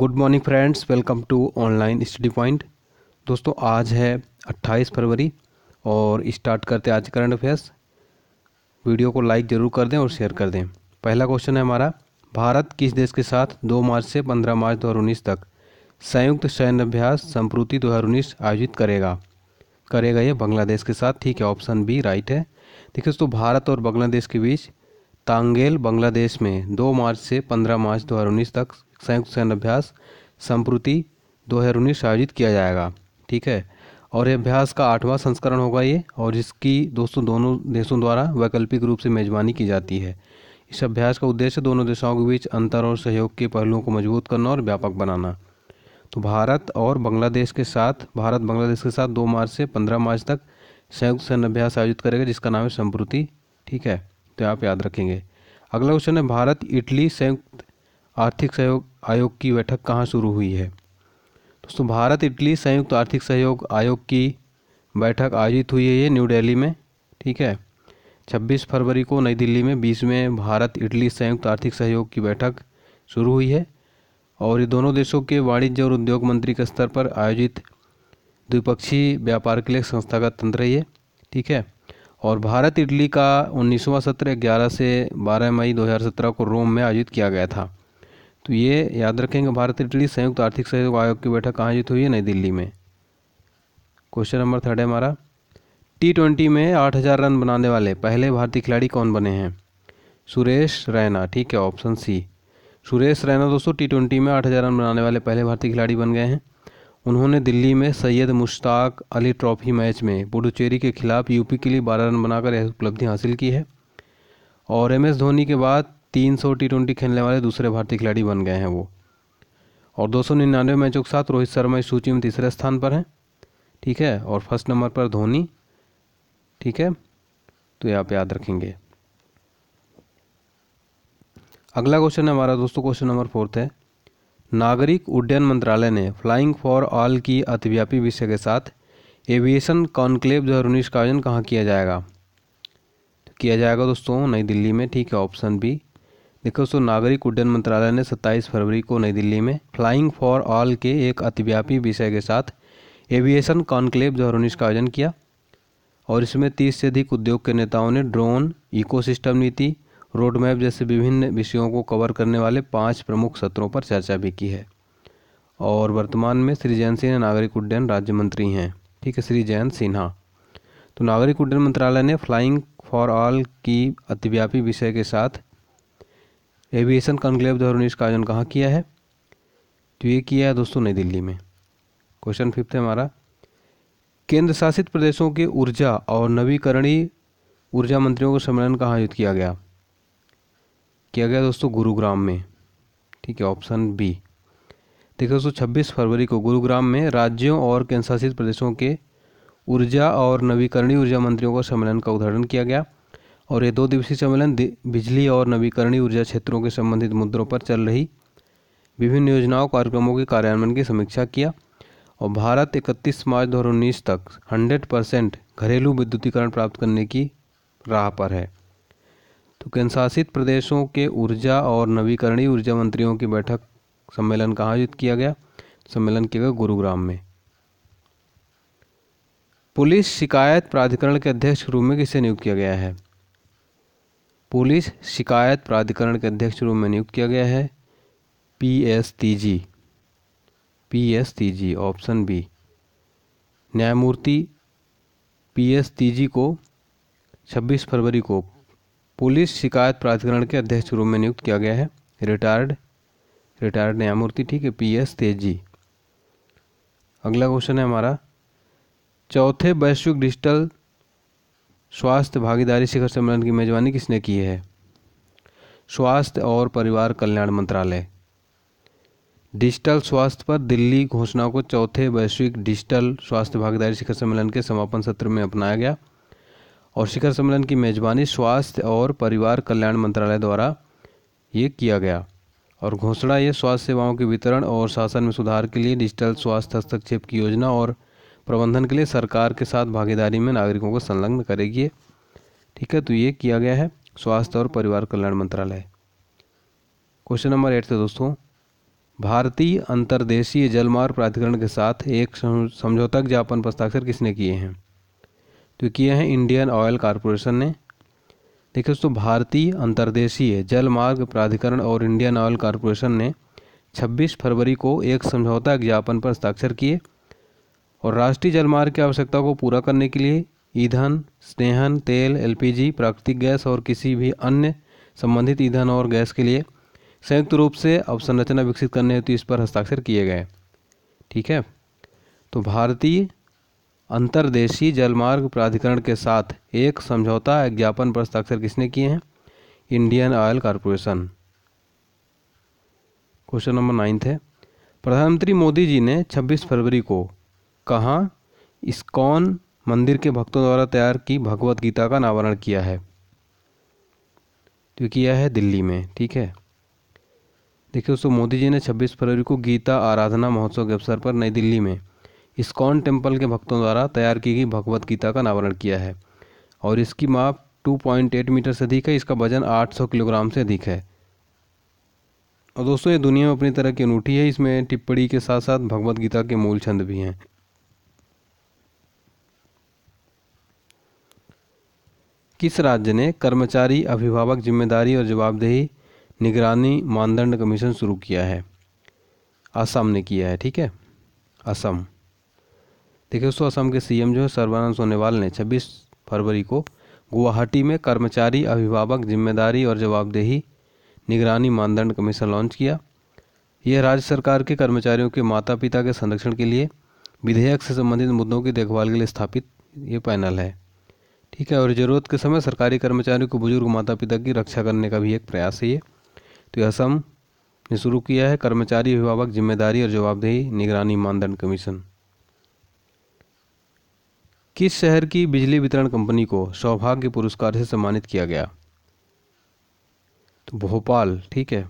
good morning friends welcome to online study point दोस्तों आज है 28 फरवरी और स्टार्ट करते आज करंट अफेयर्स वीडियो को लाइक ज़रूर कर दें और शेयर कर दें पहला क्वेश्चन है हमारा भारत किस देश के साथ 2 मार्च से 15 मार्च 2019 तक संयुक्त अभ्यास संप्रति 2019 आयोजित करेगा करेगा ये बांग्लादेश के साथ ठीक है ऑप्शन बी राइट है देखिए दोस्तों भारत और बांग्लादेश के बीच तांगेल बांग्लादेश में 2 मार्च से 15 मार्च 2019 तक संयुक्त सैन्य अभ्यास संप्रति उन्नीस आयोजित किया जाएगा ठीक है और ये अभ्यास का आठवां संस्करण होगा ये और जिसकी दोस्तों दोनों देशों द्वारा वैकल्पिक रूप से मेजबानी की जाती है इस अभ्यास का उद्देश्य दोनों देशों के बीच अंतर और सहयोग के पहलुओं को मजबूत करना और व्यापक बनाना तो भारत और बांग्लादेश के साथ भारत बांग्लादेश के साथ दो मार्च से पंद्रह मार्च तक संयुक्त सैन्य अभ्यास आयोजित करेगा जिसका नाम है संप्रति ठीक है तो आप याद रखेंगे अगला क्वेश्चन है भारत इटली संयुक्त आर्थिक सहयोग आयोग की बैठक कहाँ शुरू हुई है दोस्तों भारत इटली संयुक्त आर्थिक सहयोग आयोग की बैठक आयोजित हुई है ये न्यू दिल्ली में ठीक है 26 फरवरी को नई दिल्ली में बीसवें भारत इटली संयुक्त आर्थिक सहयोग की बैठक शुरू हुई है और ये दोनों देशों के वाणिज्य और उद्योग मंत्री के स्तर पर आयोजित द्विपक्षीय व्यापार के लिए संस्थागत तंत्र है ठीक है और भारत इटली का उन्नीसवां सत्र 11 से 12 मई 2017 को रोम में आयोजित किया गया था तो ये याद रखेंगे भारत इटली संयुक्त आर्थिक सहयोग आयोग की बैठक कहाँ आयोजित हुई है नई दिल्ली में क्वेश्चन नंबर थर्ड है हमारा टी ट्वेंटी में आठ हज़ार रन बनाने वाले पहले भारतीय खिलाड़ी कौन बने हैं सुरेश रैना ठीक है ऑप्शन सी सुरेश रैना दोस्तों टी ट्वेंटी में आठ हज़ार रन बनाने वाले पहले भारतीय खिलाड़ी बन गए हैं उन्होंने दिल्ली में सैयद मुश्ताक अली ट्रॉफी मैच में पुडुचेरी के खिलाफ यूपी के लिए बारह रन बनाकर यह उपलब्धि हासिल की है और एम एस धोनी के बाद तीन सौ टी ट्वेंटी खेलने वाले दूसरे भारतीय खिलाड़ी बन गए हैं वो और दो सौ निन्यानवे मैचों के साथ रोहित शर्मा इस सूची में तीसरे स्थान पर हैं ठीक है और फर्स्ट नंबर पर धोनी ठीक है तो यहाँ आप याद रखेंगे अगला क्वेश्चन है हमारा दोस्तों क्वेश्चन नंबर फोर्थ है नागरिक उड्डयन मंत्रालय ने फ्लाइंग फॉर ऑल की अतिव्यापी विषय के साथ एविएशन कॉन्क्लेव दो हज़ार उन्नीस का आयोजन कहाँ किया जाएगा तो किया जाएगा दोस्तों नई दिल्ली में ठीक है ऑप्शन बी देखो सो नागरिक उड्डयन मंत्रालय ने 27 फरवरी को नई दिल्ली में फ्लाइंग फॉर ऑल के एक अतिव्यापी विषय के साथ एविएशन कॉन्क्लेव दो का आयोजन किया और इसमें 30 से अधिक उद्योग के नेताओं ने ड्रोन इकोसिस्टम नीति रोड मैप जैसे विभिन्न विषयों को कवर करने वाले पाँच प्रमुख सत्रों पर चर्चा भी की है और वर्तमान में श्री जयंत सिन्हा नागरिक उड्डयन राज्य मंत्री हैं ठीक है श्री जयंत सिन्हा तो नागरिक उड्डयन मंत्रालय ने फ्लाइंग फॉर ऑल की अतिव्यापी विषय के साथ एविएशन कॉन्क्लेव दो का आयोजन कहाँ किया है तो ये किया है दोस्तों नई दिल्ली में क्वेश्चन फिफ्थ है हमारा केंद्र शासित प्रदेशों के ऊर्जा और नवीकरणीय ऊर्जा मंत्रियों का सम्मेलन कहाँ आयोजित किया गया किया गया दोस्तों गुरुग्राम में ठीक है ऑप्शन बी देखिए दोस्तों छब्बीस फरवरी को गुरुग्राम में राज्यों और केंद्र शासित प्रदेशों के ऊर्जा और नवीकरणीय ऊर्जा मंत्रियों का सम्मेलन का उद्घाटन किया गया और ये दो दिवसीय सम्मेलन बिजली और नवीकरणीय ऊर्जा क्षेत्रों के संबंधित मुद्दों पर चल रही विभिन्न योजनाओं कार्यक्रमों के कार्यान्वयन की समीक्षा किया और भारत इकतीस मार्च दो तक 100 परसेंट घरेलू विद्युतीकरण प्राप्त करने की राह पर है तो केंद्रशासित प्रदेशों के ऊर्जा और नवीकरणीय ऊर्जा मंत्रियों की बैठक सम्मेलन कहाँ आयोजित किया गया सम्मेलन किया गया गुरुग्राम में पुलिस शिकायत प्राधिकरण के अध्यक्ष के रूप में किसे नियुक्त किया गया है पुलिस शिकायत प्राधिकरण के अध्यक्ष रूप में नियुक्त किया गया है P S G P S G option B न्यायमूर्ति पी एस जी को 26 फरवरी को पुलिस शिकायत प्राधिकरण के अध्यक्ष रूप में नियुक्त किया गया है रिटायर्ड रिटायर्ड न्यायमूर्ति ठीक है पी एस तेजी अगला क्वेश्चन है हमारा चौथे वैश्विक डिजिटल स्वास्थ्य भागीदारी शिखर सम्मेलन की मेजबानी किसने की है स्वास्थ्य और परिवार कल्याण मंत्रालय डिजिटल स्वास्थ्य पर दिल्ली घोषणा को चौथे वैश्विक डिजिटल स्वास्थ्य भागीदारी शिखर सम्मेलन के समापन सत्र में अपनाया गया और शिखर सम्मेलन की मेजबानी स्वास्थ्य और परिवार कल्याण मंत्रालय द्वारा ये किया गया और घोषणा ये स्वास्थ्य सेवाओं के वितरण और शासन में सुधार के लिए डिजिटल स्वास्थ्य हस्तक्षेप की योजना और प्रबंधन के लिए सरकार के साथ भागीदारी में नागरिकों को संलग्न करेगी ठीक है तो ये किया गया है स्वास्थ्य और परिवार कल्याण मंत्रालय क्वेश्चन नंबर एट थे दोस्तों भारतीय अंतर्देशीय जलमार्ग प्राधिकरण के साथ एक समझौता ज्ञापन हस्ताक्षर किसने किए हैं तो किए हैं इंडियन ऑयल कॉरपोरेशन ने देखिए दोस्तों भारतीय अंतर्देशीय जलमार्ग प्राधिकरण और इंडियन ऑयल कॉरपोरेशन ने 26 फरवरी को एक समझौता ज्ञापन पर हस्ताक्षर किए और राष्ट्रीय जलमार्ग की आवश्यकता को पूरा करने के लिए ईंधन स्नेहन तेल एलपीजी प्राकृतिक गैस और किसी भी अन्य संबंधित ईंधन और गैस के लिए संयुक्त रूप से अवसंरचना विकसित करने हेतु इस पर हस्ताक्षर किए गए ठीक है तो भारतीय अंतर्देशीय जलमार्ग प्राधिकरण के साथ एक समझौता ज्ञापन पर हस्ताक्षर किसने किए हैं Indian Oil Corporation question number ninth है प्रधानमंत्री मोदी जी ने 26 फरवरी को कहाँ इस्कॉन मंदिर के भक्तों द्वारा तैयार की भगवत गीता का अनावरण किया है क्योंकि तो यह है दिल्ली में ठीक है देखिए दोस्तों मोदी जी ने 26 फरवरी को गीता आराधना महोत्सव के अवसर पर नई दिल्ली में इस्कॉन टेम्पल के भक्तों द्वारा तैयार की गई भगवत गीता का अनावरण किया है और इसकी माप 2.8 मीटर से अधिक है इसका वजन 800 किलोग्राम से अधिक है और दोस्तों ये दुनिया में अपनी तरह की अनूठी है इसमें टिप्पणी के साथ साथ भगवत गीता के मूल छंद भी हैं किस राज्य ने कर्मचारी अभिभावक जिम्मेदारी और जवाबदेही निगरानी मानदंड कमीशन शुरू किया है असम ने किया है ठीक है असम देखिए दोस्तों असम के सीएम जो है सर्वानंद सोनेवाल ने 26 फरवरी को गुवाहाटी में कर्मचारी अभिभावक जिम्मेदारी और जवाबदेही निगरानी मानदंड कमीशन लॉन्च किया यह राज्य सरकार के कर्मचारियों के माता पिता के संरक्षण के लिए विधेयक से संबंधित मुद्दों की देखभाल के लिए स्थापित ये पैनल है ठीक है और ज़रूरत के समय सरकारी कर्मचारी को बुजुर्ग माता पिता की रक्षा करने का भी एक प्रयास है ये तो यह असम ने शुरू किया है कर्मचारी अभिभावक जिम्मेदारी और जवाबदेही निगरानी मानदंड कमीशन किस शहर की बिजली वितरण कंपनी को सौभाग्य पुरस्कार से सम्मानित किया गया तो भोपाल ठीक है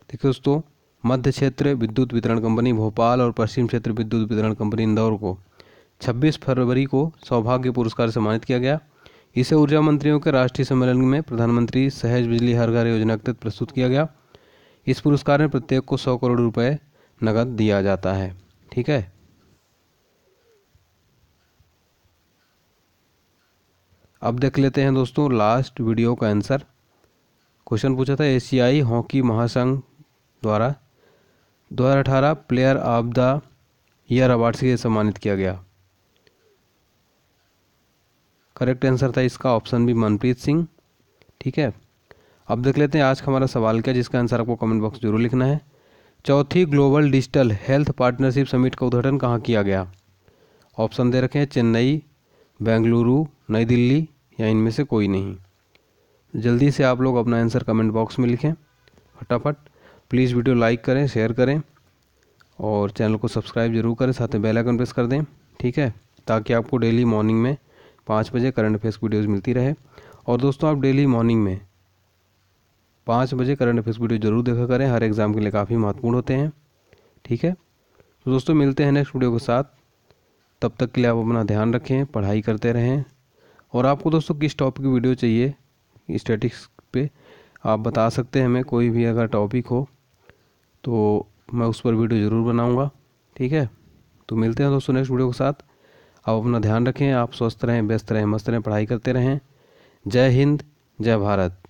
देखिए दोस्तों मध्य क्षेत्र विद्युत वितरण कंपनी भोपाल और पश्चिम क्षेत्र विद्युत वितरण कंपनी इंदौर को 26 फरवरी को सौभाग्य पुरस्कार सम्मानित किया गया इसे ऊर्जा मंत्रियों के राष्ट्रीय सम्मेलन में प्रधानमंत्री सहज बिजली हर घर योजना के तहत प्रस्तुत किया गया इस पुरस्कार में प्रत्येक को सौ करोड़ रुपये नकद दिया जाता है ठीक है अब देख लेते हैं दोस्तों लास्ट वीडियो का आंसर क्वेश्चन पूछा था एशियाई हॉकी महासंघ द्वारा 2018 player of the year award से सम्मानित किया गया करेक्ट आंसर था इसका ऑप्शन बी मनप्रीत सिंह ठीक है अब देख लेते हैं आज का हमारा सवाल क्या जिसका आंसर आपको कमेंट बॉक्स जरूर लिखना है चौथी global digital health partnership summit का उद्घाटन कहाँ किया गया ऑप्शन दे रखे हैं चेन्नई बेंगलुरु नई दिल्ली या इनमें से कोई नहीं जल्दी से आप लोग अपना आंसर कमेंट बॉक्स में लिखें फटाफट प्लीज़ वीडियो लाइक करें शेयर करें और चैनल को सब्सक्राइब जरूर करें साथ में बेल आइकन प्रेस कर दें ठीक है ताकि आपको डेली मॉर्निंग में पाँच बजे करंट अफेयर्स की वीडियोज़ मिलती रहे और दोस्तों आप डेली मॉर्निंग में पाँच बजे करंट अफेयर्स वीडियो ज़रूर देखा करें हर एग्ज़ाम के लिए काफ़ी महत्वपूर्ण होते हैं ठीक है तो दोस्तों मिलते हैं नेक्स्ट वीडियो के साथ तब तक के लिए आप अपना ध्यान रखें पढ़ाई करते रहें और आपको दोस्तों किस टॉपिक की वीडियो चाहिए स्टैटिक्स पे आप बता सकते हैं हमें कोई भी अगर टॉपिक हो तो मैं उस पर वीडियो ज़रूर बनाऊँगा ठीक है तो मिलते हैं दोस्तों नेक्स्ट वीडियो के साथ आप अपना ध्यान रखें आप स्वस्थ रहें व्यस्त रहें मस्त रहें पढ़ाई करते रहें जय हिंद जय भारत